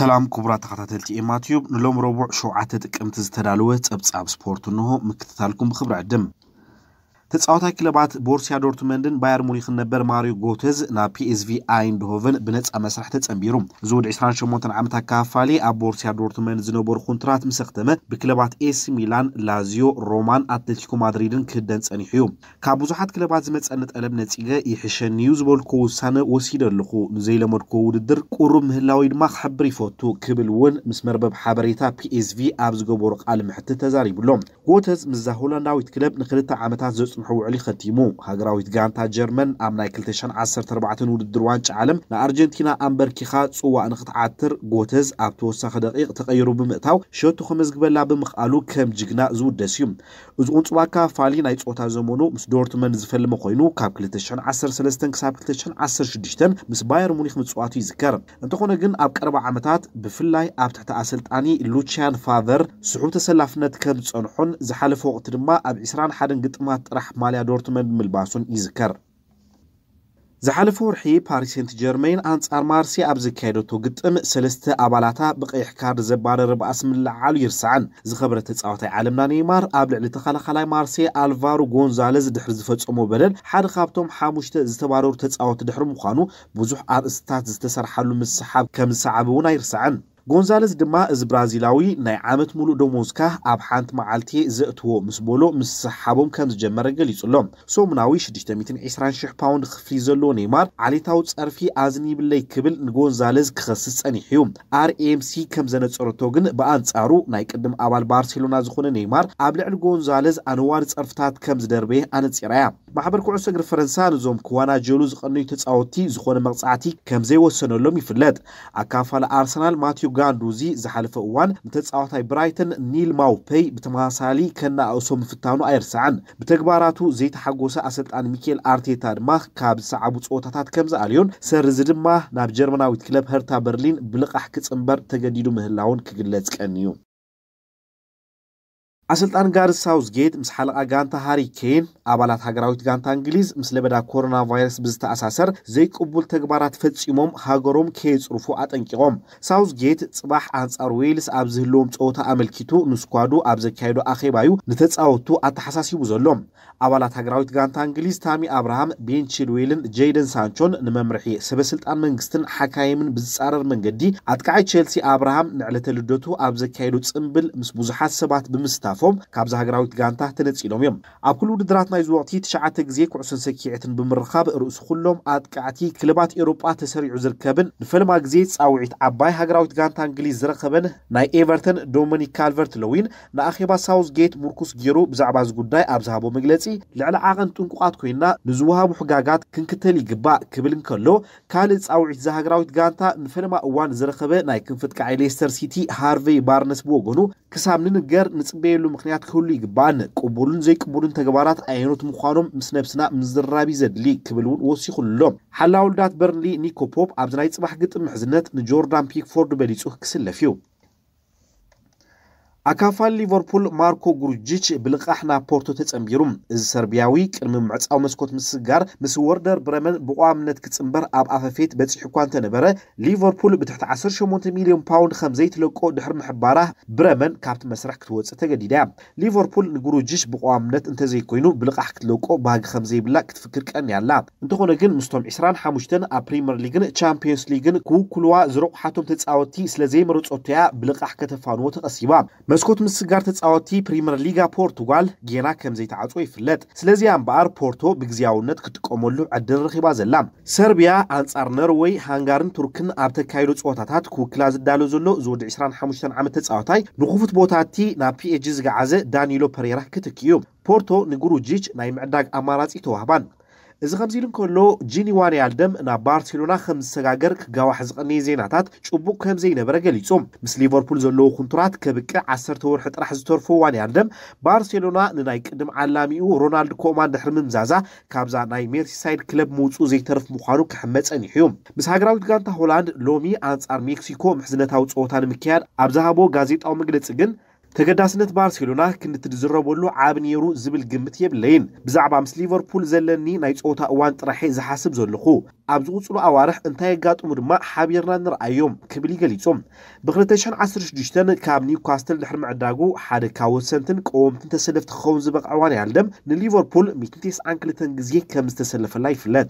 سلام كبرات خطاتل تي اماتيوب نلوم ربع شو عتدك امتز تدالوه تبتس اب سبورتو نهو مكتتالكم بخبر عدم ተጫዋታይ ክለባት ቦርሲያ ዶርትመንድን ባየር ሙኒክን ነበር ማሪዮ ጎተዝ ናብ ፒኤስቪ ኣይንድሆቨን ብነፃ መስራሕ ተፀንቢሩ እዚ ወዲ 28 ዓመት ኣካፋሊ ኣብ ቦርሲያ ዶርትመንድ ዝነበሩ ኩንትራት ምስ ኣኽተመ ብክለባት ኤሲ ሚላን ላዚዮ ሮማን ኣትለቲኮ ማድሪድን ክህደን ፀኒሑ እዩ ካብ ብዙሓት ክለባት ዝመፀኒ ጠለብ ነፂገ ይሕሸኒ እዩ ዝበልኮ ውሳነ ወሲደ ኣለኹ ንዘይለመድኮ ውድድር ቁሩብ ምህላዊ ድማ ክሕብር ይፈቱ ክብል እውን ምስ መርበብ ሓበሬታ ፒኤስቪ ኣብ ዝገበሩ ቃል ምሕቲ ተዛሪብሎም ጎተዝ ምዛ ሆላንዳዊት ክለብ ንክልተ ዓመታት ዘፅ ውዕሊ ኸዲሙ ሃገራዊት ጋንታ ጀርመን ኣብ ናይ 214 ውድድር ዋንጫ ዓለም ንኣርጀንቲና ኣንበርኪኻ ፅዋእ ንክትዓትር ጎተዝ ኣብ ተወሳኺ ደቂቕ ተቐይሩ ብምእታው ሸቱ ከመዝግበላ ብምኽኣሉ ከም ጅግና ዝውደስ እዩ እዚ ቁንፅባ ፋሊ ናይ ፆታ ዘመኑ ምስ ዶርትመን ዝፈልመ ኮይኑ ካብ 213 ክሳብ 216 ምስ ባየር ሙኒክ ምፅዋቱ ይዝከር እንተኾነ ግን ኣብ ቀረባ ዓመታት ብፍላይ ኣብ ትሕቲ ኣሰልጣኒ ሉቺያን ፋቨር ስሑብ ተሰላፍነት ከም ዝፀንሖን ዝሓለፈ ወቅቲ ድማ ኣብ 21 ግጥማት ጥራሕ ማልያ ዶርትመንድ ምልባሱን ይዝከር ዝሓለፈ ወርሒ ፓሪስ ሴንት ጀርሜን ኣንጻር ማርሴ ኣብ ዝካየደቶ ግጥም ሰለስተ ኣባላታ ብቀይሕ ካርድ ዘባረረ ብኣስ ምልዓሉ ይርስዓን ዝኸበረ ተጻዋታይ ዓለምና ኔይማር ኣብ ልዕሊ ተኸላኸላይ ማርሴ ኣልቫሮ ጎንዛለዝ ድሕሪ ዝፈጸሞ በደል ሓደ ካብቶም ሓሙሽተ ዝተባረሩ ተጻወቲ ድሕሪ ምዃኑ ብዙሕ ኣርእስታት ዝተሰርሓሉ ምስሓብ ከም ዝሰዓበ እውን ኣይርስዓን ጎንዛለስ ድማ እዚ ብራዚላዊ ናይ ዓመት ሙሉእ ደሞዝካ ኣብ ሓንቲ መዓልቲ ዘእትዎ ምስ በሎ ምስ ሰሓቦም ከም ዝጀመረ ገሊጹ ኣሎ ሰሙናዊ 620,000 ፓውንድ ክፍሊ ዘለዎ ኔይማር ዓሌታዊ ፀርፊ ኣዝኒብለይ ክብል ንጎንዛለዝ ክኸስስ ፀኒሕ እዩ አርኤምሲ ከም ዘነፀረቶ ግን ብኣንጻሩ ናይ ቅድም ኣባል ባርሴሎና ዝኾነ ኔይማር ኣብ ልዕሊ ጎንዛለዝ ኣነዋሪ ፀርፍታት ከም ዝደርበየ ኣነፂራ እያ ማሕበር ኩዕሶ እግሪ ፈረንሳ ንዞም ክዋናጀሉ ዝቐነዩ ተፃወቲ ዝኾነ መቕፃዕቲ ከም ዘይወሰነሎም ይፍለጥ ኣካፋለ ኣርሰናል ማቴዮ ዩጋንዱዚ ዝሓለፈ እዋን ንተፃዋታይ ብራይተን ኒል ማውፔይ ብተመሳሳሊ ከናእሶ ምፍታኑ ኣይርስዓን ብተግባራቱ ዘይተሓጎሰ ኣሰልጣን ሚኬል ኣርቴታ ድማ ካብ ዝሰዓቡ ፀወታታት ከም ዝኣልዮን ሰርዚ ድማ ናብ ጀርመናዊት ክለብ ህርታ በርሊን ብልቓሕ ክፅምበር ተገዲዱ ምህላውን ክግለጽ ቀኒ እዩ ኣሰልጣን ጋሪ ጌት ምስ ሓለቓ ጋንታ ሃሪ ኬን ኣባላት ሃገራዊት ጋንታ እንግሊዝ ምስ ለበዳ ኮሮና ቫይረስ ብዝተኣሳሰር ዘይቅቡል ተግባራት ፈፂሞም ሃገሮም ከየፅርፉ ኣጠንቂቖም ጌት ፅባሕ ኣንጻር ዌልስ ኣብ ዝህልዎም ፀወታ ኣመልኪቱ ንስኳዱ ኣብ ዘካየዶ ኣኼባ እዩ ንተፃወቱ ኣተሓሳሲቡ ዘሎም ኣባላት ሃገራዊት ጋንታ እንግሊዝ ታሚ ኣብርሃም ቤን ቺልዌልን ጀይደን ሳንቾን ንመምርሒ ሰበስልጣን መንግስትን ሓካይምን ብዝፃረር መንገዲ ኣጥቃዓይ ቸልሲ ኣብርሃም ንዕለተ ልደቱ ኣብ ዘካየዱ ፅምብል ምስ ብዙሓት ሰባት ብምስታፍ ምሕላፎም ካብዚ ሃገራዊት ጋንታ ተነፂሎም እዮም ኣብ ኩሉ ውድድራት እዚ ወቅቲ ትሽዓተ ግዜ ኩዕሶን ሰኪዕትን ብምርካብ ርእሱ ኩሎም ኣጥቃዕቲ ክለባት ኤሮጳ ተሰሪዑ ዝርከብን ንፈለማ ግዜ ፃውዒት ዓባይ ሃገራዊት ጋንታ እንግሊዝ ዝረከበን ናይ ኤቨርተን ዶሚኒክ ካልቨርት ለዊን ንኣኼባ ሳውስ ጌት ሙርኩስ ገይሩ ብዛዕባ እዚ ጉዳይ ኣብ ዝሃቦ መግለፂ ልዕሊ ዓቐን ጥንቁቃት ኮይና ንዝውሃቡ ሕጋጋት ክንክተል ይግባእ ክብል እንከሎ ካልእ ፃውዒት ዛ ሃገራዊት ጋንታ ንፈለማ እዋን ዝረከበ ናይ ክንፍትቃዓይ ሌስተር ሲቲ ሃርቨይ ባርነስ ብወገኑ ክሳብ ንንገር ንፅበየሉ ምክንያት ክህሉ ይግባአነ ቅቡልን ዘይቅቡልን ተግባራት ዓይኖት ምዃኖም ምስ ነብስና ምዝራቢ ዘድሊ ክብል እውን ወሲኹሎም ሓላውልዳት ውልዳት በርንሊ ኒኮፖፕ ኣብዚ ናይ ፅባሕ ግጥም ምሕዝነት ንጆርዳን ፒክፎርድ በሊፁ ክስለፍ እዩ ኣካፋል ሊቨርፑል ማርኮ ጉርጅች ብልቓሕ ፖርቶ ተፀምቢሩ እዚ ሰርቢያዊ ቅድሚ ምዕፃው መስኮት ምስጋር ምስ ወርደር ብረመን ብቋምነት ክፅምበር ኣብ ኣፈፌት በፂሕ እኳ እንተነበረ ሊቨርፑል ብትሕቲ 18 ሚልዮን ፓውንድ ከም ዘይትለቆ ድሕሪ ምሕባራ ብረመን ካብቲ መስርሕ ክትወፅእ ተገዲዳ እያ ሊቨርፑል ንጉርጅች ብቋምነት እንተዘይኮይኑ ብልቓሕ ክትለቆ ባህጊ ከም ዘይብላ ክትፍክር ቀኒ ኣላ እንተኾነ ግን ምስቶም 25 ኣብ ፕሪምየር ሊግን ቻምፒዮንስ ሊግን ክውክልዋ ዝረቑሓቶም ተፃወቲ ስለዘይመረፀቶ እያ ብልቓሕ ከተፋንዎ ተቐሲባ መስኮት ምስ ጋር ተጻዋቲ ፕሪምየር ሊጋ ፖርቱጋል ጌና ከም ዘይተዓፅዎ ይፍለጥ ስለዚ እምበኣር ፖርቶ ብግዝያውነት ክጥቀመሉ ዕድል ረኺባ ዘላ ሰርቢያ ኣንጻር ነርወይ ሃንጋርን ቱርክን ኣብ ተካይዱ ፀወታታት ክውክላ ዝዳሎ ዘሎ ዝወዲ 25 ዓመት ተፃወታይ ንኽፉት ቦታቲ ናብ ፒኤጂ ዝገዓዘ ዳኒሎ ፐሬራ ክትክዩ ፖርቶ ንጉሩጂች ናይ ምዕዳግ ኣማራፂ ተዋህባን እዚ ከምዚ ኢሉ እንከሎ ጂኒዋን ያልደም ናብ ባርሴሎና ከም ዝሰጋገር ክጋዋሕ ዝቐነየ ዜናታት ጭቡቅ ከም ዘይነበረ ገሊጹ ምስ ሊቨርፑል ዘለዎ ኩንቱራት ከብቂ 1 ወርሒ ጥራሕ ዝተርፎ ዋን ያልደም ባርሴሎና ንናይ ቅድም ዓላሚኡ ሮናልድ ኮማን ድሕሪ ምምዛዛ ካብዛ ናይ ሜርሲሳይድ ክለብ ምውፁ ዘይተርፍ ምዃኑ ክሕመፅ ጸኒሑ እዩ ምስ ሃገራዊት ጋንታ ሆላንድ ሎሚ ኣንጻር ሜክሲኮ ምሕዝነታዊ ፀወታ ንምክያድ ኣብ ዝሃቦ ጋዜጣዊ መግለፂ ግን ተገዳስነት ባርሴሎና ክንትዝረበሉ ዓብ ነይሩ ዝብል ግምት የብለይን ብዛዕባ ምስ ሊቨርፑል ዘለኒ ናይ ፆወታ እዋን ጥራሐ ዝሓስብ ዘለኹ ኣብ ዝቕፅሉ ኣዋርሕ እንታይ የጋጥሙ ድማ ሓቢርና ንርኣዮም ክብል ይገሊፆም ብ2016 ካብ ኒውካስትል ድሕሪ ምዕዳጉ ሓደ ካብ ወሰንትን ቀወምትን ተሰለፍቲ ክኸውን ዝበቕዕዋን ያልደም ንሊቨርፑል 192 ግዜ ከም ዝተሰለፈላ ይፍለጥ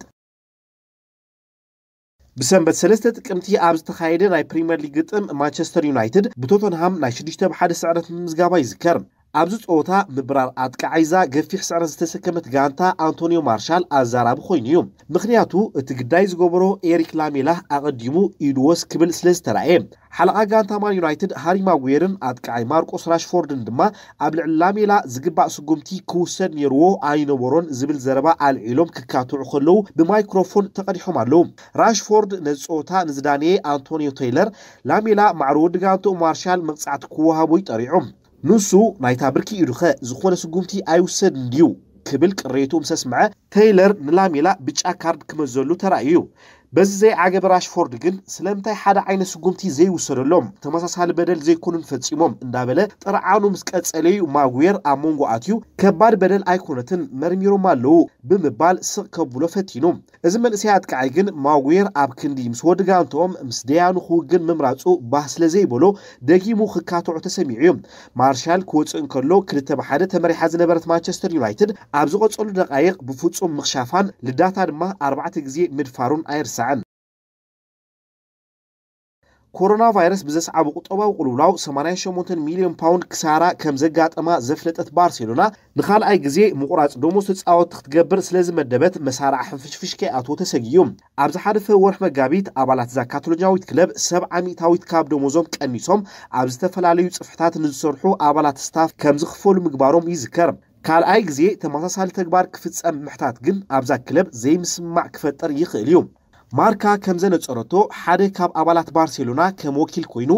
ብሰንበት ሰለስተ ጥቅምቲ ኣብ ዝተኻየደ ናይ ፕሪምየር ሊግ ግጥም ማንቸስተር ዩናይትድ ብቶተንሃም ናይ 6 ብሓደ ስዕረት ምዝጋባ ይዝከር ኣብዚ ፀወታ ምብራር ኣጥቃዓይዛ ገፊሕ ስዕረ ዝተሰከመት ጋንታ ኣንቶኒዮ ማርሻል ኣዛራቢ ኮይኑ እዩ ምክንያቱ እቲ ግዳይ ዝገበሮ ኤሪክ ላሜላ ኣቐዲሙ ኢድዎስ ክብል ስለ ዝተረእየ ሓለቓ ጋንታ ማን ዩናይትድ ሃሪ ማጉየርን ኣጥቃዓይ ማርቆስ ራሽፎርድን ድማ ኣብ ልዕሊ ላሜላ ዝግባእ ስጉምቲ ክውሰድ ነይርዎ ኣይነበሮን ዝብል ዘረባ ኣልዒሎም ክካትዑ ከለዉ ብማይክሮፎን ተቐዲሖም ኣለዉ ራሽፎርድ ነዚ ፀወታ ንዝዳነየ ኣንቶኒዮ ተይለር ላሜላ ማዕሪ ወዲ ጋንትኡ ማርሻል መቕፃዕቲ ክወሃቡ ይጠሪዑም ንሱ ናይታ ብርኪ ኢዱ ኸ ዝኾነ ስጉምቲ ኣይውሰድ እንድዩ ክብል ቅሬቱ ምስ ሰምዐ ተይለር ንላሜላ ብጫ ካርድ ክመዘሉ ተራእዩ በዚ ዘይዓገበ ራሽፎርድ ግን ስለምንታይ ሓደ ዓይነት ስጉምቲ ዘይውሰደሎም ተመሳሳሊ በደል ዘይኮኑን ፈፂሞም እንዳበለ ጥርዓኑ ምስ ቀፀለዩ ማጉየር ኣብ መንጎ ኣትዩ ከባድ በደል ኣይኮነትን መርሚሮም ኣለው ብምባል ስቕ ከብሎ ፈቲኑ እዚ መንእሰይ ኣጥቃዓይ ግን ማጉየር ኣብ ክንዲ ምስ ወድጋንቶም ምስ ደያኑ ክውግን ምምራፁ ባህ ስለ ዘይበሎ ደጊሙ ክካትዑ ተሰሚዑ እዩ ማርሻል ክወፅእ እንከሎ ክልተ ብሓደ ተመሪሓ ዝነበረት ማንቸስተር ዩናይትድ ኣብ ዝቐፀሉ ደቃይቕ ብፍፁም ምኽሻፋን ልዳታ ድማ ኣርባዕተ ግዜ ምድፋሩን ኣይርሳ 9 ኮሮና ቫይረስ ብዘስዓቡ ቁጠባዊ ቁልውላው 88 ሚሊዮን ፓውንድ ክሳራ ከም ዘጋጠማ ዘፍለጠት ባርሴሎና ንካልኣይ ግዜ ምቁራፅ ደሞዝ ተፃወት ክትገብር ስለዝመደበት ዝመደበት መሳርዕ ሕንፍሽፍሽ ኣቶ ተሰጊዩ ኣብ ዝሓደፈ ወርሒ መጋቢት ኣባላት እዛ ካቶሎጃዊት ክለብ ሰብ ዓሚታዊት ካብ ደሞዞም ቀኒሶም ኣብ ዝተፈላለዩ ፅፍሕታት ንዝሰርሑ ኣባላት ስታፍ ከም ዝኽፈሉ ምግባሮም ይዝከር ካልኣይ ግዜ ተመሳሳሊ ተግባር ክፍፀም ምሕታት ግን ኣብዛ ክለብ ዘይምስማዕ ክፈጠር ይኽእል እዩ ማርካ ከም ዘነፀረቶ ሓደ ካብ ኣባላት ባርሴሎና ከም ወኪል ኮይኑ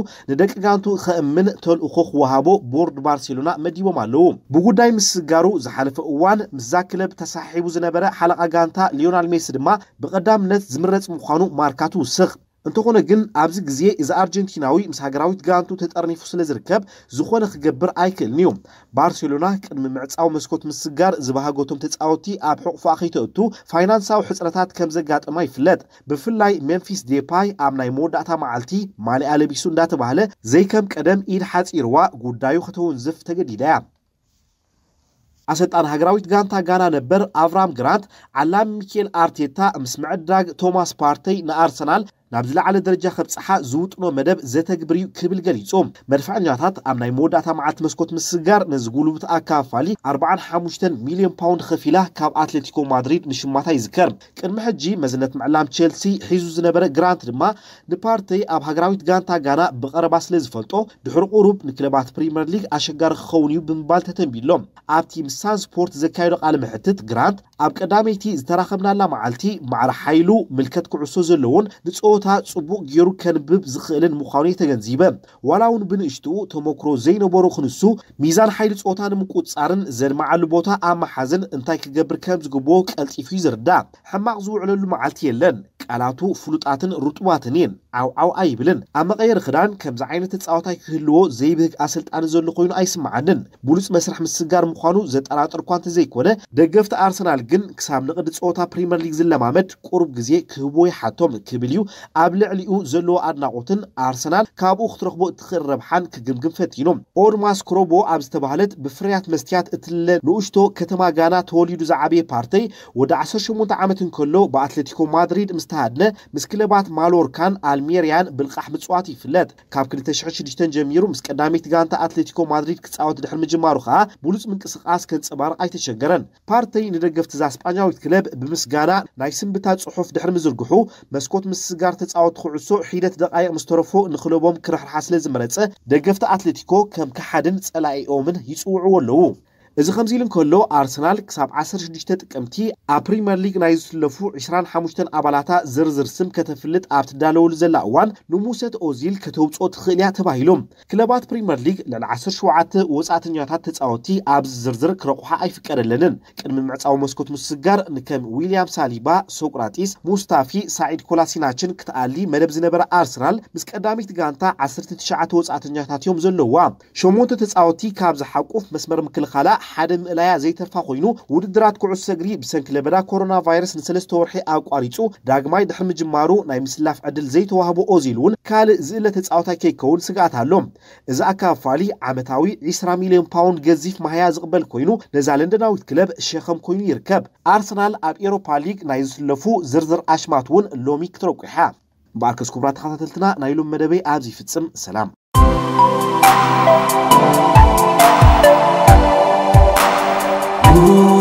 ጋንቱ ከእምን ተልእኮ ክወሃቦ ቦርድ ባርሴሎና መዲቦም ኣለዉ ብጉዳይ ምስ ስጋሩ ዝሓለፈ እዋን ምዛ ክለብ ተሳሒቡ ዝነበረ ሓለቓ ጋንታ ሊዮናል ሜሲ ድማ ብቐዳምነት ዝምረፅ ምዃኑ ማርካ ትውስኽ እንተኾነ ግን ኣብዚ ግዜ እዚ ኣርጀንቲናዊ ምስ ሃገራዊት ጋንቱ ተጠርኒፉ ስለ ዝርከብ ዝኾነ ክገብር ኣይክእልን እዩ ባርሴሎና ቅድሚ ምዕፃዊ መስኮት ምስጋር ዝባሃጎቶም ተፃወቲ ኣብ ሕቑፉ ከይተእቱ ፋይናንሳዊ ሕፅረታት ከም ዘጋጥማ ይፍለጥ ብፍላይ ሜንፊስ ዴፓይ ኣብ ናይ መወዳእታ መዓልቲ ማልያ ለቢሱ እንዳተባሃለ ዘይከም ቀደም ኢድ ሓፂርዋ ጉዳዩ ከተውንዝፍ ተገዲዳ እያ ኣሰልጣን ሃገራዊት ጋንታ ጋና ነበር ኣብርሃም ግራንት ዓላሚ ሚኬል ኣርቴታ ምስ ምዕዳግ ቶማስ ፓርተይ ንኣርሰናል ናብ ዝለዓለ ደረጃ ከብፅሓ ዝውጥኖ መደብ ዘተግብር እዩ ክብል ገሊፆም መድፋዕኛታት ኣብ ናይ መወዳእታ መዓልቲ መስኮት ምስጋር ነዚ ጉልብቲ ኣካፋሊ 45 ሚልዮን ፓውንድ ከፊላ ካብ ኣትሌቲኮ ማድሪድ ንሽማታ ይዝከር ቅድሚ ሕጂ መዝነት ምዕላም ቸልሲ ሒዙ ዝነበረ ግራንት ድማ ንፓርተይ ኣብ ሃገራዊት ጋንታ ጋና ብቀረባ ስለ ዝፈልጦ ድሕሪ ቁሩብ ንክለባት ፕሪምየር ሊግ ኣሸጋሪ ክኸውን እዩ ብምባል ተተንቢሎም ኣብቲ ምሳን ስፖርት ዘካየዶ ቃል ምሕትት ግራንት ኣብ ቀዳመይቲ ዝተራኸብናላ መዓልቲ ማዕረ ሓይሉ ምልከት ክዕሶ ዘለዎን ንፀወት ቦታ ፅቡቕ ገይሩ ከንብብ ዝኽእልን ምዃኑ የተገንዚበ ዋላ እውን ብንእሽትኡ ተመክሮ ዘይነበሩ ክንሱ ሚዛን ሓይሊ ፆታ ንምቁፃርን ዘልማዓሉ ቦታ ኣብ መሓዝን እንታይ ክገብር ከም ዝግብኦ ቀልጢፉ ይዝርዳእ ሕማቕ ዝውዕለሉ መዓልቲ የለን ቃላቱ ፍሉጣትን ርጡባትን እየን ዓውዓው ኣይብልን ኣብ መቐየር ክዳን ከምዚ ዓይነት ተፃወታይ ክህልዎ ዘይብህግ ኣሰልጣኒ ዘሎ ኮይኑ ኣይስምዓንን ብሉፅ መስርሕ ምስጋር ምዃኑ ዘጠራጥር እኳ እንተዘይኮነ ደገፍቲ ኣርሰናል ግን ክሳብ ንቕዲ ፀወታ ፕሪምየር ሊግ ዝለማመድ ቁርብ ግዜ ክህቦ ይሓቶም ክብል እዩ ኣብ ልዕሊኡ ዘለዎ ኣድናቆትን ኣርሰናል ካብኡ ክትረክቦ እትኽእል ረብሓን ክግምግም ፈቲኑ ኦድማስ ክሮቦ ኣብ ዝተባህለት ብፍርያት መስትያት እትለ ንእሽቶ ከተማ ጋና ተወሊዱ ዝዓበየ ፓርተይ ወደ 18 ዓመት እንከሎ ብኣትሌቲኮ ማድሪድ ምስ ተሃድነ ምስ ክለባት ማሎርካን ኣልሜርያን ብልቃሕ ምፅዋት ይፍለጥ ካብ 2006 ጀሚሩ ምስ ቀዳሚት ጋንታ ኣትሌቲኮ ማድሪድ ክፃወት ድሕሪ ምጅማሩ ከዓ ብሉፅ ምንቅስቃስ ከንፀባርቕ ኣይተሸገረን ፓርተይ ንደገፍቲ ዛ ስጳኛዊት ክለብ ብምስጋና ናይ ስንብታ ፅሑፍ ድሕሪ ምዝርግሑ መስኮት ምስስጋር ተፃወቲ ኩዕሶ ሒደት ደቃይቅ ምስ ተረፎ ንክለቦም ክርሕርሓ ስለ ዝመረፀ ደገፍቲ ኣትሌቲኮ ከም ካሓድን ፀላኢኦምን ይፅውዕዎ ኣለዉ እዚ ከምዚ ኢሉ እንከሎ ኣርሰናል ክሳብ 16 ጥቅምቲ ኣብ ፕሪምየር ሊግ ናይ ዝስለፉ 25 ኣባላታ ዝርዝር ስም ከተፍልጥ ኣብ ትዳለወሉ ዘላ እዋን ንሙሰት ኦዚል ከተውፅኦ ትኽእል እያ ተባሂሎም ክለባት ፕሪምየር ሊግ ልዕሊ 17 ወፃእተኛታት ተፃወቲ ኣብ ዝርዝር ክረቑሓ ኣይፍቀደለንን ቅድሚ ምዕፃዊ መስኮት ምስስጋር ንከም ዊልያም ሳሊባ፣ ሶቅራጢስ፣ ሙስታፊ፣ ሳዒድ ኮላሲናችን ክትኣሊ መደብ ዝነበረ ኣርሰናል ምስ ቀዳሚት ጋንታ 19 ወፃእተኛታት እዮም ዘለዋ 8 ተፃወቲ ካብ ዝሓቁፍ መስመር ምክልኻላ ሓደ ምእላያ ዘይተፋ ኮይኑ ውድድራት ኩዕሶ እግሪ ብሰንኪ ለበዳ ኮሮና ቫይረስ ንሰለስተ ወርሒ ኣቋሪፁ ዳግማይ ድሕሪ ምጅማሩ ናይ ምስላፍ ዕድል ዘይተዋህቦ ኦዚ ኢሉ እውን ካልእ ዝእለ ተፃወታይ ከይከውን ስጋኣት ኣሎ እዚ ኣካፋሊ ዓመታዊ 20 ሚልዮን ፓውንድ ገዚፍ ማህያ ዝቕበል ኮይኑ ነዛ ለንደናዊት ክለብ ሸኸም ኮይኑ ይርከብ ኣርሰናል ኣብ ኤሮፓ ሊግ ናይ ዝስለፉ ዝርዝር ኣሽማት እውን ሎሚ ክትረቁሓ እምበኣርከስ ክቡራት ተኸታተልትና ናይ ሎም መደበይ ኣብዚ ይፍፅም ሰላም Ooh.